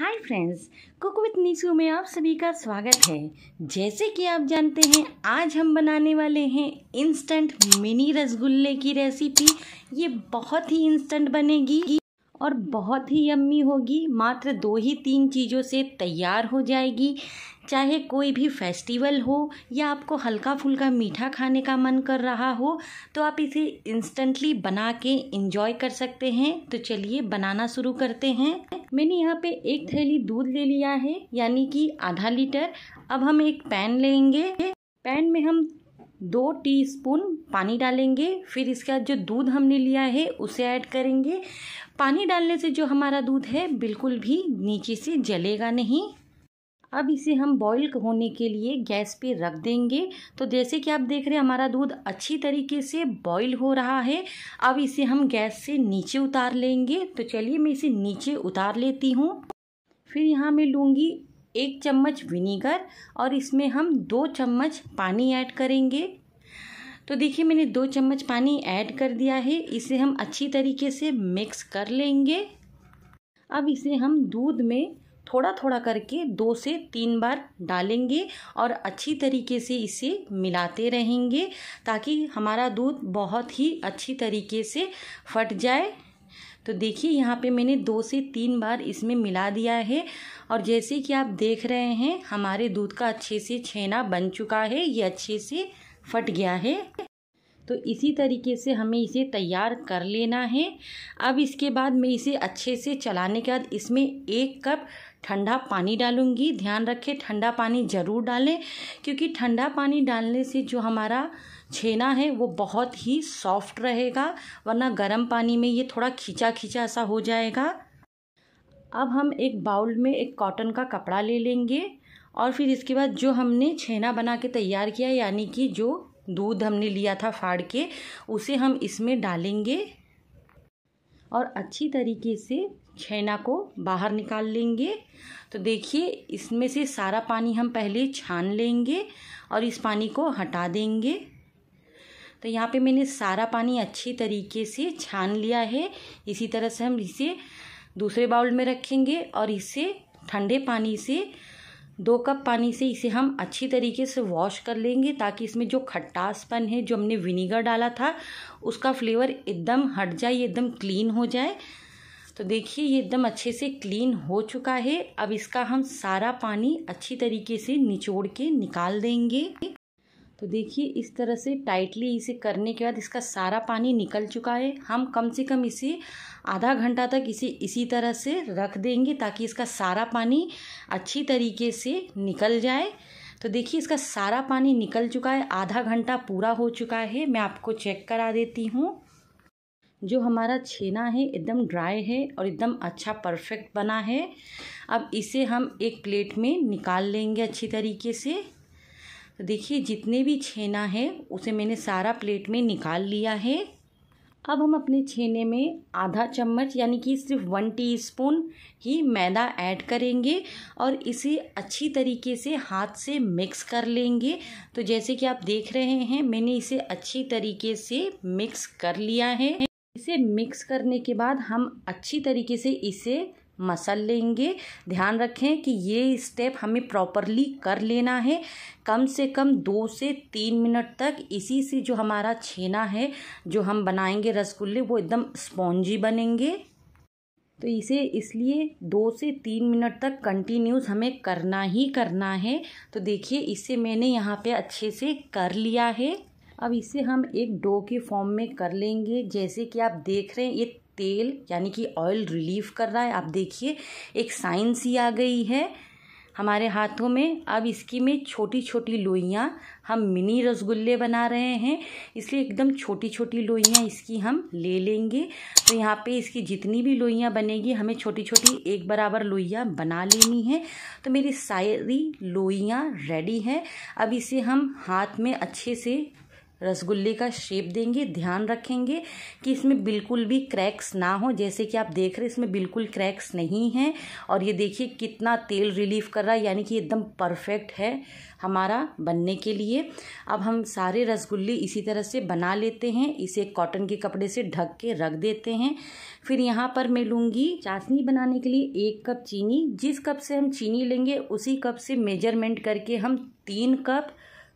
hi friends cook with Nisu में आप सभी का स्वागत है जैसे कि आप जानते हैं आज हम बनाने वाले हैं इंस्टेंट मिनी रसगुल्ले की रेसिपी ये बहुत ही इंस्टेंट बनेगी और बहुत ही यम्मी होगी मात्र दो ही तीन चीज़ों से तैयार हो जाएगी चाहे कोई भी फेस्टिवल हो या आपको हल्का फुल्का मीठा खाने का मन कर रहा हो तो आप इसे इंस्टेंटली बना के इंजॉय कर सकते हैं तो चलिए बनाना शुरू करते हैं मैंने यहाँ पे एक थैली दूध ले लिया है यानी कि आधा लीटर अब हम एक पैन लेंगे पैन में हम दो टीस्पून पानी डालेंगे फिर इसका जो दूध हमने लिया है उसे ऐड करेंगे पानी डालने से जो हमारा दूध है बिल्कुल भी नीचे से जलेगा नहीं अब इसे हम बॉईल होने के लिए गैस पे रख देंगे तो जैसे कि आप देख रहे हैं हमारा दूध अच्छी तरीके से बॉईल हो रहा है अब इसे हम गैस से नीचे उतार लेंगे तो चलिए मैं इसे नीचे उतार लेती हूँ फिर यहाँ मैं लूँगी एक चम्मच विनीगर और इसमें हम दो चम्मच पानी ऐड करेंगे तो देखिए मैंने दो चम्मच पानी ऐड कर दिया है इसे हम अच्छी तरीके से मिक्स कर लेंगे अब इसे हम दूध में थोड़ा थोड़ा करके दो से तीन बार डालेंगे और अच्छी तरीके से इसे मिलाते रहेंगे ताकि हमारा दूध बहुत ही अच्छी तरीके से फट जाए तो देखिए यहाँ पे मैंने दो से तीन बार इसमें मिला दिया है और जैसे कि आप देख रहे हैं हमारे दूध का अच्छे से छेना बन चुका है ये अच्छे से फट गया है तो इसी तरीके से हमें इसे तैयार कर लेना है अब इसके बाद मैं इसे अच्छे से चलाने के बाद इसमें एक कप ठंडा पानी डालूंगी ध्यान रखें ठंडा पानी ज़रूर डालें क्योंकि ठंडा पानी डालने से जो हमारा छेना है वो बहुत ही सॉफ्ट रहेगा वरना गर्म पानी में ये थोड़ा खींचा खींचा सा हो जाएगा अब हम एक बाउल में एक कॉटन का कपड़ा ले लेंगे और फिर इसके बाद जो हमने छेना बना के तैयार किया यानी कि जो दूध हमने लिया था फाड़ के उसे हम इसमें डालेंगे और अच्छी तरीके से छैना को बाहर निकाल लेंगे तो देखिए इसमें से सारा पानी हम पहले छान लेंगे और इस पानी को हटा देंगे तो यहाँ पे मैंने सारा पानी अच्छी तरीके से छान लिया है इसी तरह से हम इसे दूसरे बाउल में रखेंगे और इसे ठंडे पानी से दो कप पानी से इसे हम अच्छी तरीके से वॉश कर लेंगे ताकि इसमें जो खट्टासपन है जो हमने विनीगर डाला था उसका फ्लेवर एकदम हट जाए एकदम क्लीन हो जाए तो देखिए ये एकदम अच्छे से क्लीन हो चुका है अब इसका हम सारा पानी अच्छी तरीके से निचोड़ के निकाल देंगे तो देखिए इस तरह से टाइटली इसे करने के बाद इसका सारा पानी निकल चुका है हम कम से कम इसे आधा घंटा तक इसे इसी तरह से रख देंगे ताकि इसका सारा पानी अच्छी तरीके से निकल जाए तो देखिए इसका सारा पानी निकल चुका है आधा घंटा पूरा हो चुका है मैं आपको चेक करा देती हूँ जो हमारा छेना है एकदम ड्राई है और एकदम अच्छा परफेक्ट बना है अब इसे हम एक प्लेट में निकाल लेंगे अच्छी तरीके से तो देखिए जितने भी छेना है उसे मैंने सारा प्लेट में निकाल लिया है अब हम अपने छेने में आधा चम्मच यानी कि सिर्फ वन टीस्पून ही मैदा ऐड करेंगे और इसे अच्छी तरीके से हाथ से मिक्स कर लेंगे तो जैसे कि आप देख रहे हैं मैंने इसे अच्छी तरीके से मिक्स कर लिया है इसे मिक्स करने के बाद हम अच्छी तरीके से इसे मसल लेंगे ध्यान रखें कि ये स्टेप हमें प्रॉपरली कर लेना है कम से कम दो से तीन मिनट तक इसी से जो हमारा छेना है जो हम बनाएंगे रसगुल्ले वो एकदम स्पॉन्जी बनेंगे तो इसे इसलिए दो से तीन मिनट तक कंटिन्यूस हमें करना ही करना है तो देखिए इसे मैंने यहाँ पे अच्छे से कर लिया है अब इसे हम एक डो के फॉर्म में कर लेंगे जैसे कि आप देख रहे हैं ये तेल यानी कि ऑयल रिलीव कर रहा है आप देखिए एक साइंस ही आ गई है हमारे हाथों में अब इसकी में छोटी छोटी लोइयाँ हम मिनी रसगुल्ले बना रहे हैं इसलिए एकदम छोटी छोटी लोइयाँ इसकी हम ले लेंगे तो यहाँ पे इसकी जितनी भी लोइयाँ बनेगी हमें छोटी छोटी एक बराबर लोइयाँ बना लेनी है तो मेरी सारी लोइयाँ रेडी हैं अब इसे हम हाथ में अच्छे से रसगुल्ले का शेप देंगे ध्यान रखेंगे कि इसमें बिल्कुल भी क्रैक्स ना हो जैसे कि आप देख रहे हैं इसमें बिल्कुल क्रैक्स नहीं हैं और ये देखिए कितना तेल रिलीफ कर रहा है यानी कि एकदम परफेक्ट है हमारा बनने के लिए अब हम सारे रसगुल्ले इसी तरह से बना लेते हैं इसे कॉटन के कपड़े से ढक के रख देते हैं फिर यहाँ पर मैं लूँगी चाशनी बनाने के लिए एक कप चीनी जिस कप से हम चीनी लेंगे उसी कप से मेजरमेंट करके हम तीन कप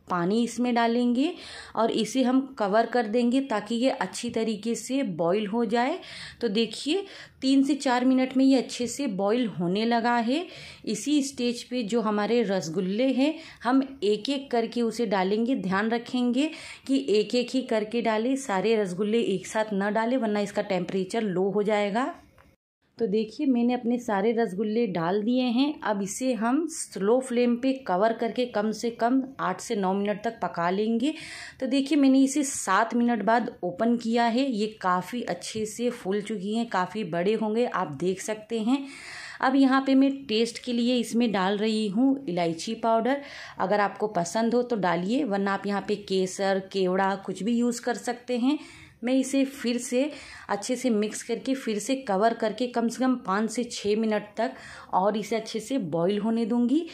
पानी इसमें डालेंगे और इसे हम कवर कर देंगे ताकि ये अच्छी तरीके से बॉईल हो जाए तो देखिए तीन से चार मिनट में ये अच्छे से बॉईल होने लगा है इसी स्टेज पे जो हमारे रसगुल्ले हैं हम एक एक करके उसे डालेंगे ध्यान रखेंगे कि एक एक ही करके डालें सारे रसगुल्ले एक साथ ना डालें वरना इसका टेम्परेचर लो हो जाएगा तो देखिए मैंने अपने सारे रसगुल्ले डाल दिए हैं अब इसे हम स्लो फ्लेम पे कवर करके कम से कम आठ से नौ मिनट तक पका लेंगे तो देखिए मैंने इसे सात मिनट बाद ओपन किया है ये काफ़ी अच्छे से फूल चुकी हैं काफ़ी बड़े होंगे आप देख सकते हैं अब यहाँ पे मैं टेस्ट के लिए इसमें डाल रही हूँ इलायची पाउडर अगर आपको पसंद हो तो डालिए वरना आप यहाँ पे केसर केवड़ा कुछ भी यूज़ कर सकते हैं मैं इसे फिर से अच्छे से मिक्स करके फिर से कवर करके कम से कम पाँच से छः मिनट तक और इसे अच्छे से बॉईल होने दूंगी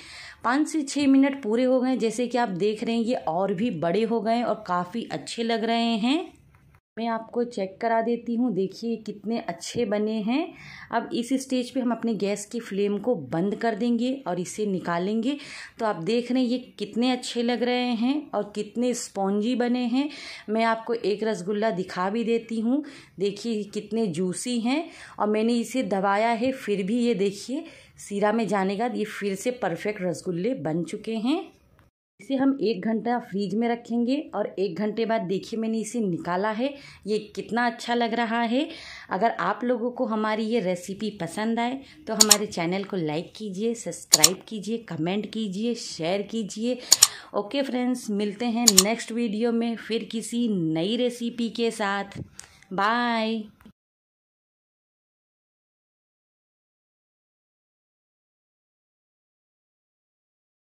पाँच से छः मिनट पूरे हो गए जैसे कि आप देख रहे हैं ये और भी बड़े हो गए और काफ़ी अच्छे लग रहे हैं मैं आपको चेक करा देती हूँ देखिए कितने अच्छे बने हैं अब इस स्टेज पे हम अपने गैस की फ्लेम को बंद कर देंगे और इसे निकालेंगे तो आप देख रहे हैं ये कितने अच्छे लग रहे हैं और कितने स्पॉन्जी बने हैं मैं आपको एक रसगुल्ला दिखा भी देती हूँ देखिए कितने जूसी हैं और मैंने इसे दबाया है फिर भी ये देखिए सीरा में जाने का ये फिर से परफेक्ट रसगुल्ले बन चुके हैं इसे हम एक घंटा फ्रिज में रखेंगे और एक घंटे बाद देखिए मैंने इसे निकाला है ये कितना अच्छा लग रहा है अगर आप लोगों को हमारी ये रेसिपी पसंद आए तो हमारे चैनल को लाइक कीजिए सब्सक्राइब कीजिए कमेंट कीजिए शेयर कीजिए ओके फ्रेंड्स मिलते हैं नेक्स्ट वीडियो में फिर किसी नई रेसिपी के साथ बाय